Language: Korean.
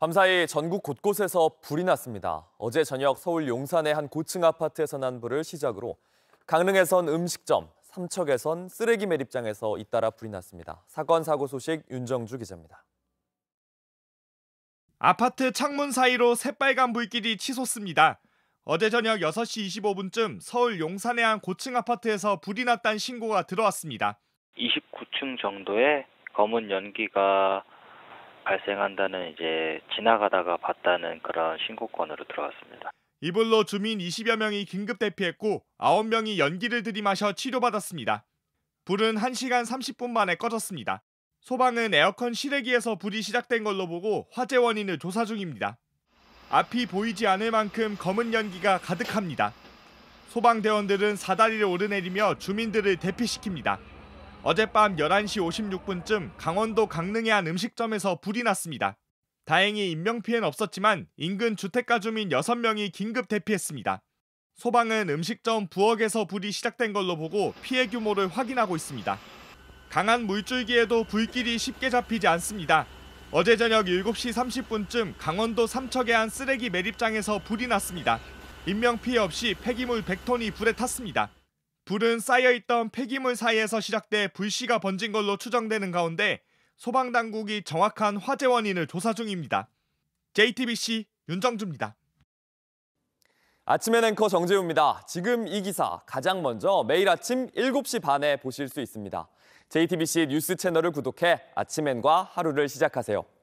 밤사이 전국 곳곳에서 불이 났습니다. 어제 저녁 서울 용산의 한 고층 아파트에서 난 불을 시작으로 강릉에선 음식점, 삼척에선 쓰레기 매립장에서 잇따라 불이 났습니다. 사건 사고 소식 윤정주 기자입니다. 아파트 창문 사이로 새빨간 불길이 치솟습니다. 어제 저녁 6시 25분쯤 서울 용산의 한 고층 아파트에서 불이 났다는 신고가 들어왔습니다. 29층 정도에 검은 연기가 발생한다는 이제 지나가다가 봤다는 그런 신고건으로 들어왔습니다. 이불로 주민 20여 명이 긴급 대피했고 9명이 연기를 들이마셔 치료받았습니다. 불은 1시간 30분 만에 꺼졌습니다. 소방은 에어컨 실외기에서 불이 시작된 걸로 보고 화재 원인을 조사 중입니다. 앞이 보이지 않을 만큼 검은 연기가 가득합니다. 소방대원들은 사다리를 오르내리며 주민들을 대피시킵니다. 어젯밤 11시 56분쯤 강원도 강릉의 한 음식점에서 불이 났습니다. 다행히 인명피해는 없었지만 인근 주택가 주민 6명이 긴급 대피했습니다. 소방은 음식점 부엌에서 불이 시작된 걸로 보고 피해 규모를 확인하고 있습니다. 강한 물줄기에도 불길이 쉽게 잡히지 않습니다. 어제 저녁 7시 30분쯤 강원도 삼척의 한 쓰레기 매립장에서 불이 났습니다. 인명피해 없이 폐기물 100톤이 불에 탔습니다. 불은 쌓여있던 폐기물 사이에서 시작돼 불씨가 번진 걸로 추정되는 가운데 소방당국이 정확한 화재 원인을 조사 중입니다. JTBC 윤정주입니다. 아침엔 앵커 정재우입니다. 지금 이 기사 가장 먼저 매일 아침 7시 반에 보실 수 있습니다. JTBC 뉴스 채널을 구독해 아침엔과 하루를 시작하세요.